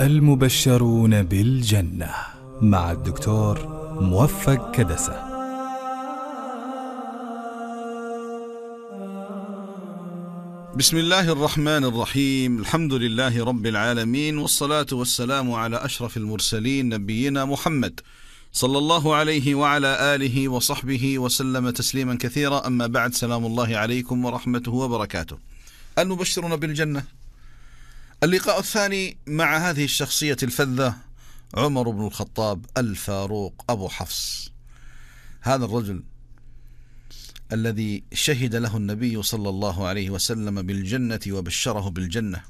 المبشرون بالجنة مع الدكتور موفق كدسة بسم الله الرحمن الرحيم الحمد لله رب العالمين والصلاة والسلام على أشرف المرسلين نبينا محمد صلى الله عليه وعلى آله وصحبه وسلم تسليما كثيرا أما بعد سلام الله عليكم ورحمته وبركاته المبشرون بالجنة اللقاء الثاني مع هذه الشخصية الفذة عمر بن الخطاب الفاروق أبو حفص هذا الرجل الذي شهد له النبي صلى الله عليه وسلم بالجنة وبشره بالجنة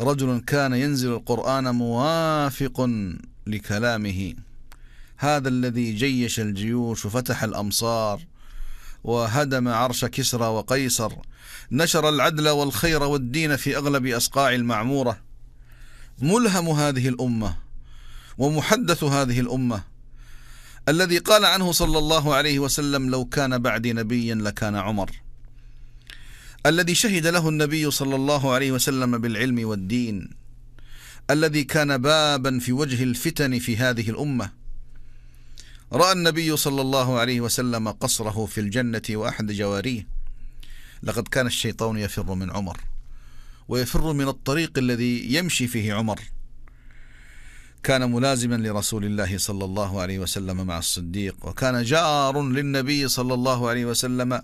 رجل كان ينزل القرآن موافق لكلامه هذا الذي جيش الجيوش وفتح الأمصار وهدم عرش كسرى وقيصر نشر العدل والخير والدين في أغلب أصقاع المعمورة ملهم هذه الأمة ومحدث هذه الأمة الذي قال عنه صلى الله عليه وسلم لو كان بعد نبي لكان عمر الذي شهد له النبي صلى الله عليه وسلم بالعلم والدين الذي كان بابا في وجه الفتن في هذه الامه رأى النبي صلى الله عليه وسلم قصره في الجنة وأحد جواريه لقد كان الشيطان يفر من عمر ويفر من الطريق الذي يمشي فيه عمر كان ملازما لرسول الله صلى الله عليه وسلم مع الصديق وكان جار للنبي صلى الله عليه وسلم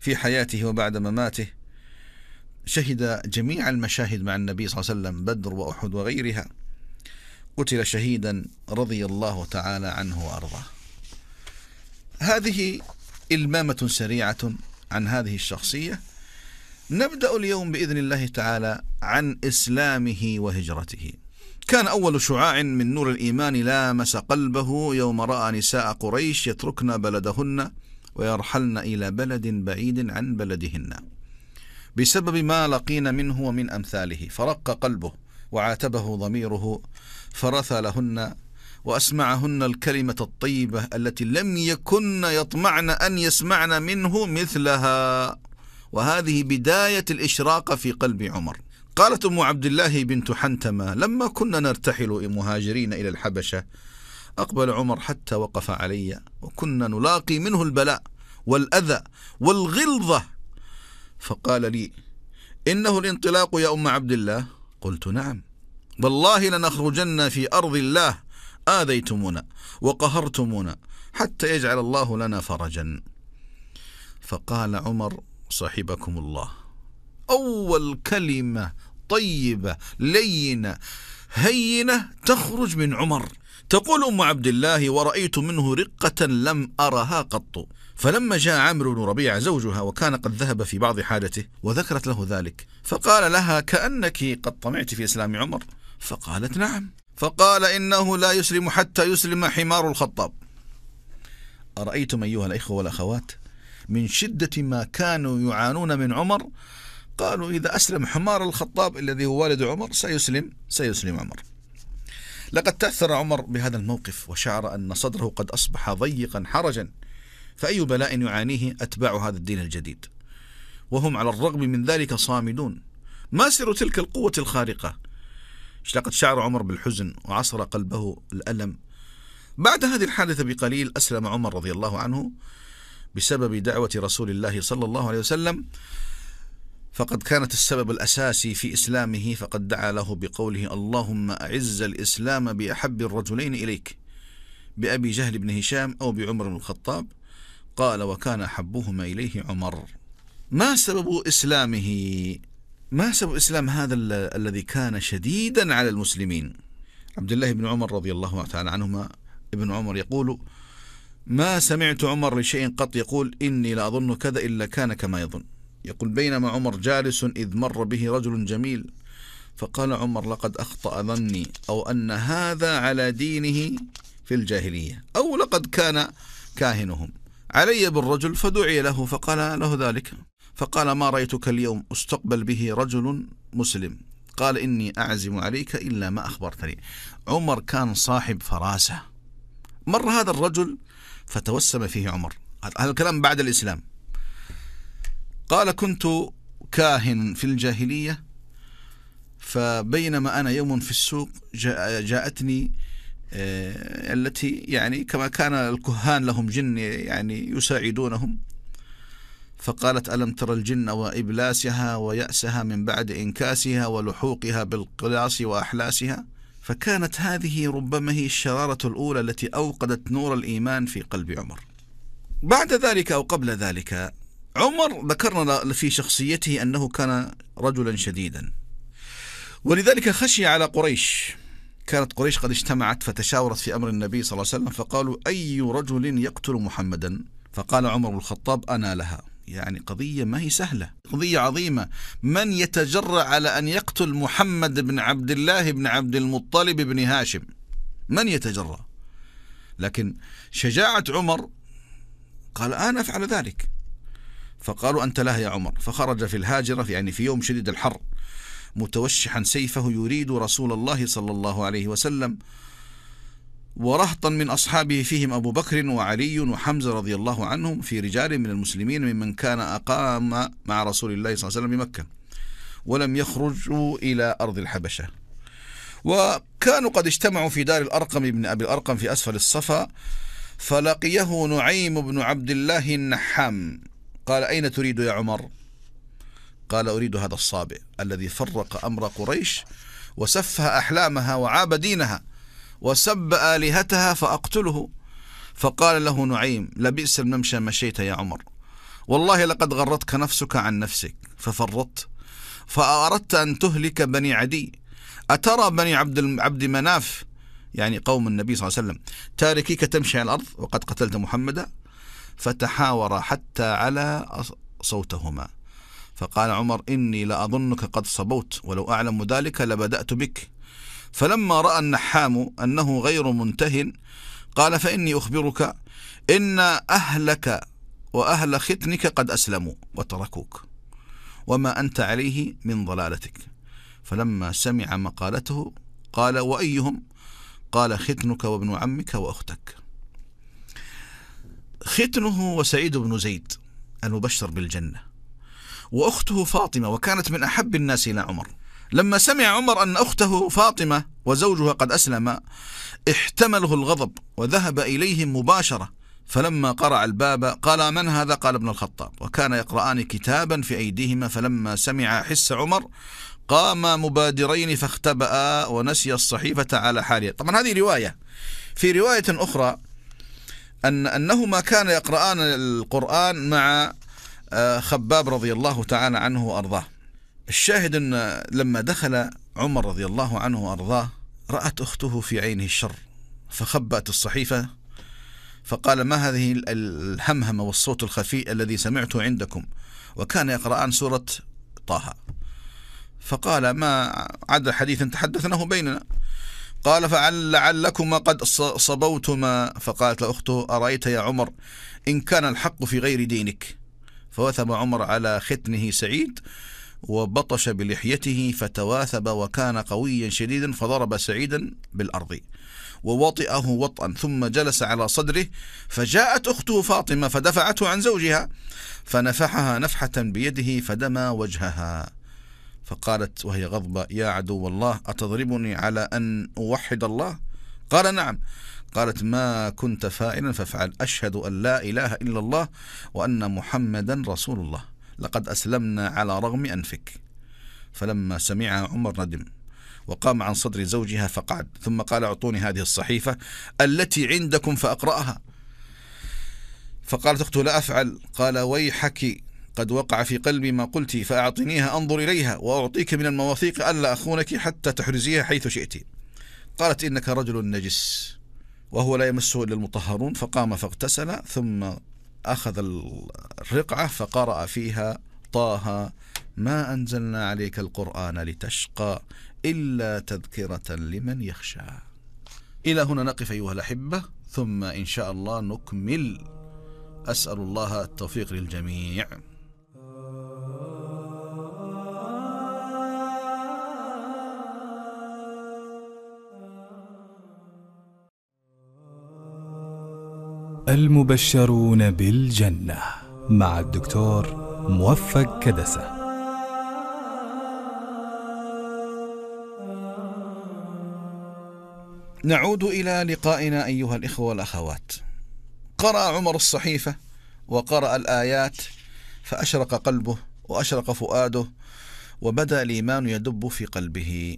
في حياته وبعد مماته شهد جميع المشاهد مع النبي صلى الله عليه وسلم بدر وأحد وغيرها قتل شهيدا رضي الله تعالى عنه وأرضاه هذه إلمامة سريعة عن هذه الشخصية نبدأ اليوم بإذن الله تعالى عن إسلامه وهجرته كان أول شعاع من نور الإيمان لامس قلبه يوم رأى نساء قريش يتركن بلدهن ويرحلن إلى بلد بعيد عن بلدهن بسبب ما لقين منه ومن أمثاله فرق قلبه وعاتبه ضميره فرث لهن وأسمعهن الكلمة الطيبة التي لم يكن يطمعن أن يسمعن منه مثلها وهذه بداية الإشراق في قلب عمر قالت أم عبد الله بنت حنتمة لما كنا نرتحل مهاجرين إلى الحبشة أقبل عمر حتى وقف علي وكنا نلاقي منه البلاء والأذى والغلظة فقال لي إنه الانطلاق يا أم عبد الله قلت نعم والله لنخرجن في أرض الله آذيتمونا وقهرتمونا حتى يجعل الله لنا فرجا فقال عمر صاحبكم الله أول كلمة طيبة لينة هينة تخرج من عمر تقول أم عبد الله ورأيت منه رقة لم أرها قط فلما جاء عمرو بن ربيعة زوجها وكان قد ذهب في بعض حاجته وذكرت له ذلك فقال لها كأنك قد طمعت في إسلام عمر فقالت نعم فقال إنه لا يسلم حتى يسلم حمار الخطاب أرأيتم أيها الإخوة والأخوات من شدة ما كانوا يعانون من عمر قالوا إذا أسلم حمار الخطاب الذي هو والد عمر سيسلم سيسلم عمر لقد تأثر عمر بهذا الموقف وشعر أن صدره قد أصبح ضيقا حرجا فأي بلاء يعانيه أتباع هذا الدين الجديد وهم على الرغم من ذلك صامدون ما سر تلك القوة الخارقة اشتاقت شعر عمر بالحزن وعصر قلبه الألم بعد هذه الحادثة بقليل أسلم عمر رضي الله عنه بسبب دعوة رسول الله صلى الله عليه وسلم فقد كانت السبب الأساسي في إسلامه فقد دعا له بقوله اللهم أعز الإسلام بأحب الرجلين إليك بأبي جهل بن هشام أو بعمر بن الخطاب قال وكان أحبهما إليه عمر ما سبب إسلامه ما سبب إسلام هذا الذي كان شديدا على المسلمين عبد الله بن عمر رضي الله تعالى عنهما ابن عمر يقول ما سمعت عمر لشيء قط يقول إني لا أظن كذا إلا كان كما يظن يقول بينما عمر جالس إذ مر به رجل جميل فقال عمر لقد أخطأ ظني أو أن هذا على دينه في الجاهلية أو لقد كان كاهنهم علي بالرجل فدعي له فقال له ذلك فقال ما رأيتك اليوم استقبل به رجل مسلم قال إني أعزم عليك إلا ما أخبرتني عمر كان صاحب فراسة مر هذا الرجل فتوسم فيه عمر هذا الكلام بعد الإسلام قال كنت كاهن في الجاهلية فبينما أنا يوم في السوق جاء جاءتني آه، التي يعني كما كان الكهان لهم جن يعني يساعدونهم فقالت ألم تر الجن وإبلاسها ويأسها من بعد إنكاسها ولحوقها بالقلاص وأحلاسها فكانت هذه ربما هي الشرارة الأولى التي أوقدت نور الإيمان في قلب عمر بعد ذلك أو قبل ذلك عمر ذكرنا في شخصيته أنه كان رجلا شديدا ولذلك خشي على قريش كانت قريش قد اجتمعت فتشاورت في أمر النبي صلى الله عليه وسلم فقالوا أي رجل يقتل محمدا فقال عمر بن الخطاب أنا لها يعني قضية ما هي سهلة قضية عظيمة من يتجرأ على أن يقتل محمد بن عبد الله بن عبد المطلب بن هاشم من يتجرأ لكن شجاعة عمر قال أنا أفعل ذلك فقالوا أنت له يا عمر فخرج في الهاجرة يعني في يوم شديد الحر متوشحا سيفه يريد رسول الله صلى الله عليه وسلم ورهطا من أصحابه فيهم أبو بكر وعلي وحمزة رضي الله عنهم في رجال من المسلمين ممن كان أقام مع رسول الله صلى الله عليه وسلم بمكة ولم يخرجوا إلى أرض الحبشة وكانوا قد اجتمعوا في دار الأرقم بن أبي الأرقم في أسفل الصفا فلقيه نعيم بن عبد الله النحام قال أين تريد يا عمر قال أريد هذا الصابئ الذي فرق أمر قريش وسفه أحلامها وعاب دينها وسب آلهتها فأقتله فقال له نعيم لبئس الممشى مشيت يا عمر والله لقد غرتك نفسك عن نفسك ففرطت فأردت أن تهلك بني عدي أترى بني عبد عبد مناف يعني قوم النبي صلى الله عليه وسلم تاركيك تمشي على الأرض وقد قتلت محمدا فتحاورا حتى على صوتهما فقال عمر إني لأظنك قد صبوت ولو أعلم ذلك لبدأت بك فلما رأى النحام أنه غير منته قال فإني أخبرك إن أهلك وأهل ختنك قد أسلموا وتركوك وما أنت عليه من ضلالتك فلما سمع مقالته قال وأيهم قال ختنك وابن عمك وأختك ختنه وسعيد بن زيد المبشر بالجنة وأخته فاطمة وكانت من أحب الناس إلى عمر لما سمع عمر أن أخته فاطمة وزوجها قد أسلم احتمله الغضب وذهب إليهم مباشرة فلما قرع الباب قال من هذا قال ابن الخطاب وكان يقرآن كتابا في أيديهما فلما سمع حس عمر قاما مبادرين فاختبأ ونسي الصحيفة على حاله طبعا هذه رواية في رواية أخرى أن أنهما كان يقرآن القرآن مع آه، خباب رضي الله تعالى عنه وأرضاه الشاهد أن لما دخل عمر رضي الله عنه وأرضاه رأت أخته في عينه الشر فخبأت الصحيفة فقال ما هذه الهمهمة والصوت الخفي الذي سمعته عندكم وكان يقرأان سورة طه فقال ما عدا حديث تحدثناه بيننا قال فلعلكما قد صبوتما فقالت أخته ارايت يا عمر ان كان الحق في غير دينك فوثب عمر على ختنه سعيد وبطش بلحيته فتواثب وكان قويا شديدا فضرب سعيدا بالأرض ووطئه وطئا ثم جلس على صدره فجاءت أخته فاطمة فدفعته عن زوجها فنفحها نفحة بيده فدمى وجهها فقالت وهي غضبة يا عدو الله أتضربني على أن أوحد الله قال نعم قالت ما كنت فاعلا فافعل أشهد أن لا إله إلا الله وأن محمدا رسول الله لقد أسلمنا على رغم أنفك فلما سمعها عمر ندم وقام عن صدر زوجها فقعد ثم قال أعطوني هذه الصحيفة التي عندكم فأقرأها فقالت أخته لا أفعل قال ويحك قد وقع في قلبي ما قلت فأعطنيها أنظر إليها وأعطيك من المواثيق ألا أخونك حتى تحرزيها حيث شئت قالت إنك رجل نجس وهو لا يمسه إلا المطهرون فقام فاغتسل ثم أخذ الرقعة فقرأ فيها طه ما أنزلنا عليك القرآن لتشقى إلا تذكرة لمن يخشى إلى هنا نقف أيها الأحبة ثم إن شاء الله نكمل أسأل الله التوفيق للجميع المبشرون بالجنة مع الدكتور موفق كدسة نعود إلى لقائنا أيها الإخوة والأخوات قرأ عمر الصحيفة وقرأ الآيات فأشرق قلبه وأشرق فؤاده وبدا الإيمان يدب في قلبه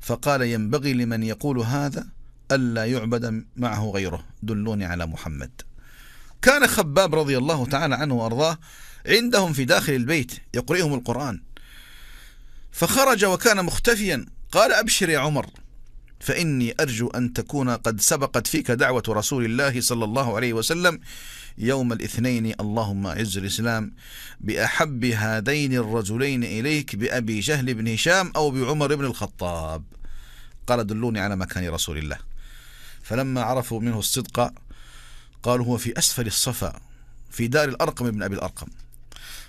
فقال ينبغي لمن يقول هذا ألا يعبد معه غيره دلوني على محمد كان خباب رضي الله تعالى عنه وأرضاه عندهم في داخل البيت يقرئهم القرآن فخرج وكان مختفيا قال أبشر يا عمر فإني أرجو أن تكون قد سبقت فيك دعوة رسول الله صلى الله عليه وسلم يوم الاثنين اللهم أعز الإسلام بأحب هذين الرجلين إليك بأبي جهل بن هشام أو بعمر بن الخطاب قال دلوني على مكان رسول الله فلما عرفوا منه الصدق قالوا هو في أسفل الصفا في دار الأرقم بن أبي الأرقم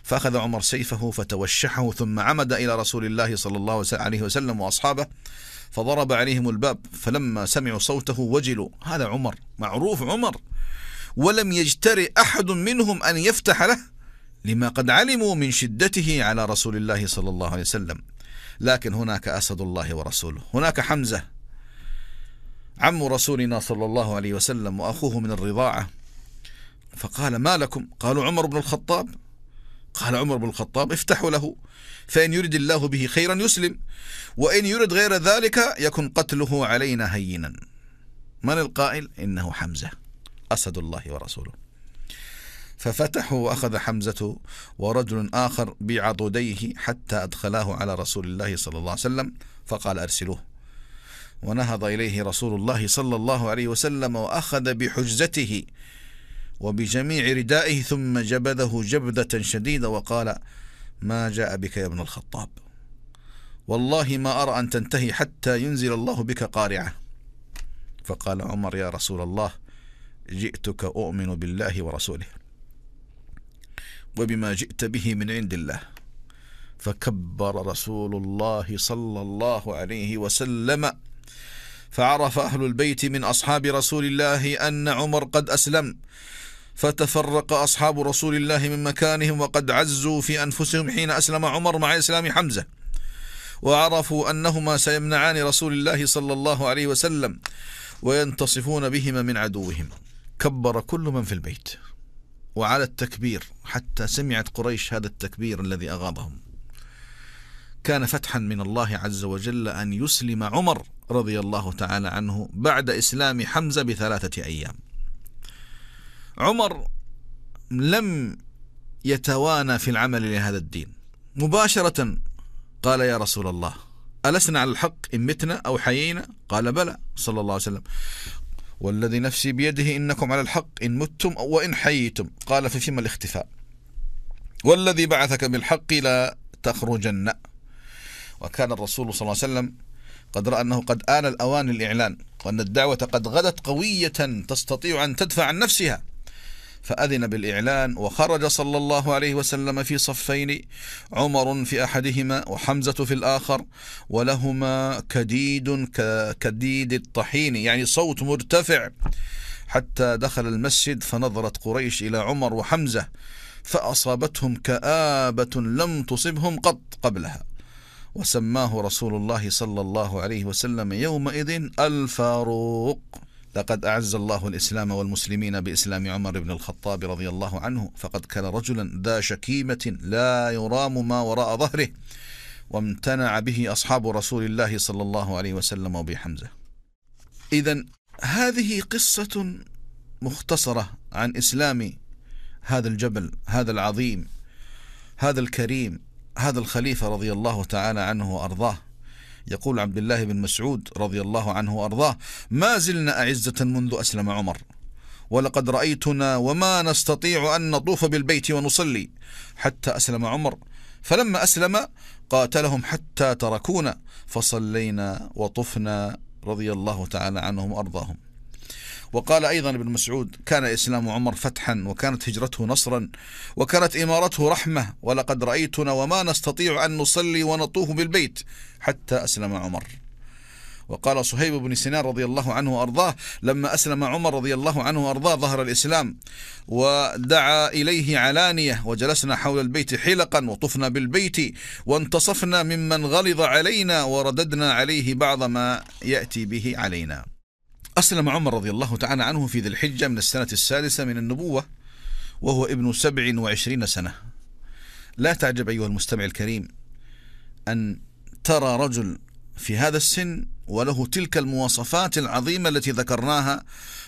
فأخذ عمر سيفه فتوشحه ثم عمد إلى رسول الله صلى الله عليه وسلم وأصحابه فضرب عليهم الباب فلما سمعوا صوته وجلوا هذا عمر معروف عمر ولم يجترئ أحد منهم أن يفتح له لما قد علموا من شدته على رسول الله صلى الله عليه وسلم لكن هناك أسد الله ورسوله هناك حمزة عم رسولنا صلى الله عليه وسلم وأخوه من الرضاعة فقال ما لكم قالوا عمر بن الخطاب قال عمر بن الخطاب افتحوا له فإن يرد الله به خيرا يسلم وإن يرد غير ذلك يكن قتله علينا هينا من القائل إنه حمزة أسد الله ورسوله ففتحوا وأخذ حمزة ورجل آخر بعضديه حتى أدخلاه على رسول الله صلى الله عليه وسلم فقال أرسلوه ونهض إليه رسول الله صلى الله عليه وسلم وأخذ بحجزته وبجميع ردائه ثم جبده جبدة شديدة وقال ما جاء بك يا ابن الخطاب والله ما أرى أن تنتهي حتى ينزل الله بك قارعة فقال عمر يا رسول الله جئتك أؤمن بالله ورسوله وبما جئت به من عند الله فكبر رسول الله صلى الله عليه وسلم فعرف أهل البيت من أصحاب رسول الله أن عمر قد أسلم فتفرق أصحاب رسول الله من مكانهم وقد عزوا في أنفسهم حين أسلم عمر مع إسلام حمزة وعرفوا أنهما سيمنعان رسول الله صلى الله عليه وسلم وينتصفون بهما من عدوهم كبر كل من في البيت وعلى التكبير حتى سمعت قريش هذا التكبير الذي أغاضهم كان فتحا من الله عز وجل أن يسلم عمر رضي الله تعالى عنه بعد إسلام حمزة بثلاثة أيام عمر لم يتوانى في العمل لهذا الدين مباشرة قال يا رسول الله ألسنا على الحق إن متنا أو حيينا قال بلى صلى الله عليه وسلم والذي نفسي بيده إنكم على الحق إن متم وإن حييتم قال ففيما الاختفاء والذي بعثك بالحق لا تخرجن وكان الرسول صلى الله عليه وسلم قد رأى أنه قد آن الأوان الإعلان وأن الدعوة قد غدت قوية تستطيع أن تدفع عن نفسها فأذن بالإعلان وخرج صلى الله عليه وسلم في صفين عمر في أحدهما وحمزة في الآخر ولهما كديد كديد الطحين يعني صوت مرتفع حتى دخل المسجد فنظرت قريش إلى عمر وحمزة فأصابتهم كآبة لم تصبهم قط قبلها وسماه رسول الله صلى الله عليه وسلم يومئذ الفاروق لقد أعز الله الإسلام والمسلمين بإسلام عمر بن الخطاب رضي الله عنه فقد كان رجلا ذا شكيمة لا يرام ما وراء ظهره وامتنع به أصحاب رسول الله صلى الله عليه وسلم وبحمزة حمزة إذا هذه قصة مختصرة عن إسلام هذا الجبل هذا العظيم هذا الكريم هذا الخليفة رضي الله تعالى عنه وأرضاه يقول عبد الله بن مسعود رضي الله عنه وأرضاه ما زلنا أعزة منذ أسلم عمر ولقد رأيتنا وما نستطيع أن نطوف بالبيت ونصلي حتى أسلم عمر فلما أسلم قاتلهم حتى تركونا فصلينا وطفنا رضي الله تعالى عنهم وأرضاهم وقال أيضا ابن مسعود كان إسلام عمر فتحا وكانت هجرته نصرا وكانت إمارته رحمة ولقد رأيتنا وما نستطيع أن نصلي ونطوف بالبيت حتى أسلم عمر وقال صهيب بن سنان رضي الله عنه وأرضاه لما أسلم عمر رضي الله عنه وأرضاه ظهر الإسلام ودعا إليه علانية وجلسنا حول البيت حلقا وطفنا بالبيت وانتصفنا ممن غلظ علينا ورددنا عليه بعض ما يأتي به علينا أسلم عمر رضي الله تعالى عنه في ذي الحجة من السنة السادسة من النبوة وهو ابن سبع وعشرين سنة لا تعجب أيها المستمع الكريم أن ترى رجل في هذا السن وله تلك المواصفات العظيمة التي ذكرناها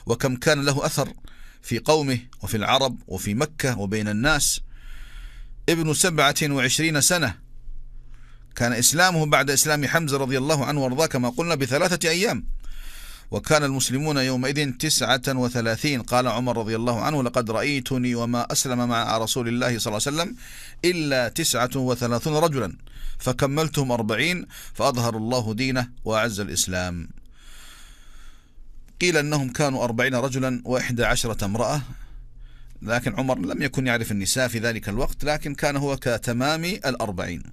وكم كان له أثر في قومه وفي العرب وفي مكة وبين الناس ابن سبعة وعشرين سنة كان إسلامه بعد إسلام حمزة رضي الله عنه وارضاه كما قلنا بثلاثة أيام وكان المسلمون يومئذ تسعة وثلاثين قال عمر رضي الله عنه لقد رأيتني وما أسلم مع رسول الله صلى الله عليه وسلم إلا تسعة وثلاثون رجلا فكملتهم أربعين فأظهر الله دينه وأعز الإسلام قيل أنهم كانوا أربعين رجلا وإحدى عشرة امرأة لكن عمر لم يكن يعرف النساء في ذلك الوقت لكن كان هو كتمام الأربعين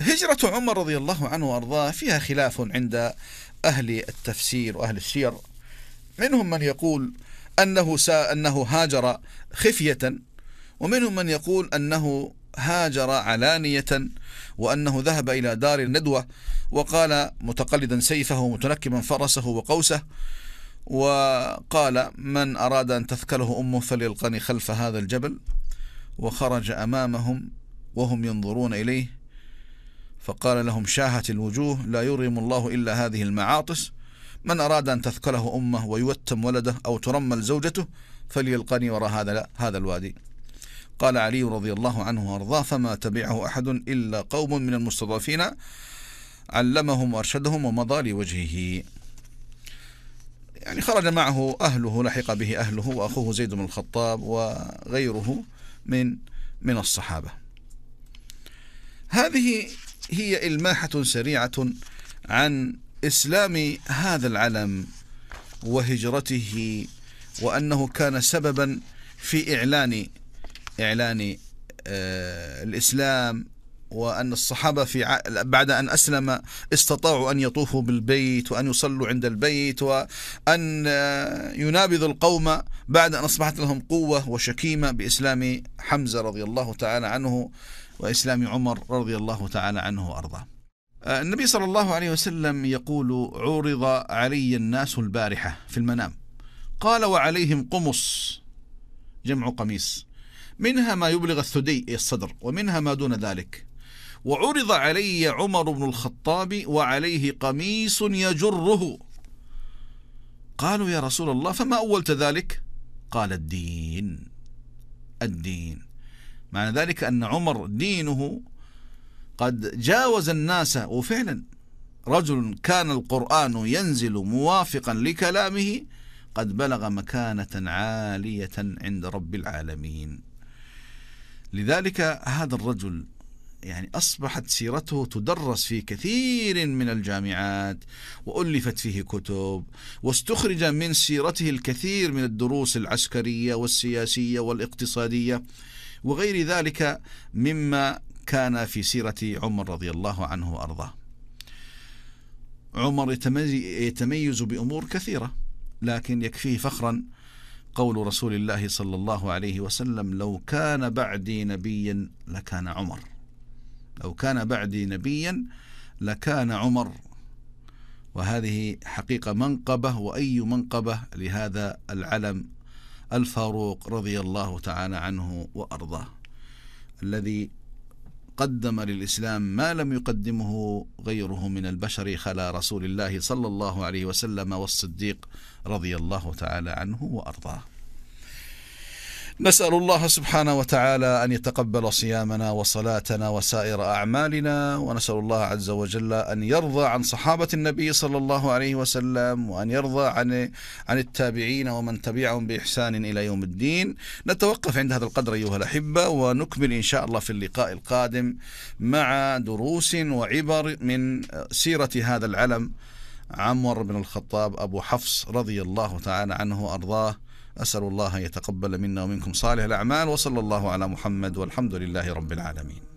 هجرة عمر رضي الله عنه وأرضاه فيها خلاف عند أهل التفسير وأهل السير منهم من يقول أنه, سا أنه هاجر خفية ومنهم من يقول أنه هاجر علانية وأنه ذهب إلى دار الندوة وقال متقلدا سيفه متنكما فرسه وقوسه وقال من أراد أن تثكله أمه فليلقني خلف هذا الجبل وخرج أمامهم وهم ينظرون إليه فقال لهم شاهت الوجوه لا يرم الله إلا هذه المعاطس من أراد أن تثقله أمه ويوتم ولده أو ترمل زوجته فليلقني وراء هذا هذا الوادي قال علي رضي الله عنه وارضاه فما تبعه أحد إلا قوم من المستضعفين علمهم وأرشدهم ومضى لوجهه يعني خرج معه أهله لحق به أهله وأخوه زيد بن الخطاب وغيره من من الصحابة هذه هي إلماحة سريعة عن إسلام هذا العلم وهجرته وأنه كان سببا في إعلان إعلان آه، الإسلام وأن الصحابة في ع... بعد أن أسلم استطاعوا أن يطوفوا بالبيت وأن يصلوا عند البيت وأن ينابذوا القوم بعد أن أصبحت لهم قوة وشكيمة بإسلام حمزة رضي الله تعالى عنه وإسلام عمر رضي الله تعالى عنه وأرضاه آه، النبي صلى الله عليه وسلم يقول عرض علي الناس البارحة في المنام قال وعليهم قمص جمع قميص منها ما يبلغ الثدي الصدر ومنها ما دون ذلك وعرض علي عمر بن الخطاب وعليه قميص يجره قالوا يا رسول الله فما أولت ذلك قال الدين الدين معنى ذلك أن عمر دينه قد جاوز الناس وفعلا رجل كان القرآن ينزل موافقا لكلامه قد بلغ مكانة عالية عند رب العالمين لذلك هذا الرجل يعني أصبحت سيرته تدرس في كثير من الجامعات وألفت فيه كتب واستخرج من سيرته الكثير من الدروس العسكرية والسياسية والاقتصادية وغير ذلك مما كان في سيرة عمر رضي الله عنه وأرضاه عمر يتميز بأمور كثيرة لكن يكفيه فخرا قول رسول الله صلى الله عليه وسلم لو كان بعدي نبيا لكان عمر لو كان بعدي نبيا لكان عمر وهذه حقيقة منقبة وأي منقبة لهذا العلم الفاروق رضي الله تعالى عنه وارضاه الذي قدم للاسلام ما لم يقدمه غيره من البشر خلا رسول الله صلى الله عليه وسلم والصديق رضي الله تعالى عنه وارضاه نسأل الله سبحانه وتعالى أن يتقبل صيامنا وصلاتنا وسائر أعمالنا ونسأل الله عز وجل أن يرضى عن صحابة النبي صلى الله عليه وسلم وأن يرضى عن عن التابعين ومن تبعهم بإحسان إلى يوم الدين نتوقف عند هذا القدر أيها الأحبة ونكمل إن شاء الله في اللقاء القادم مع دروس وعبر من سيرة هذا العلم عمر بن الخطاب أبو حفص رضي الله تعالى عنه أرضاه أسأل الله يتقبل منا ومنكم صالح الأعمال وصلى الله على محمد والحمد لله رب العالمين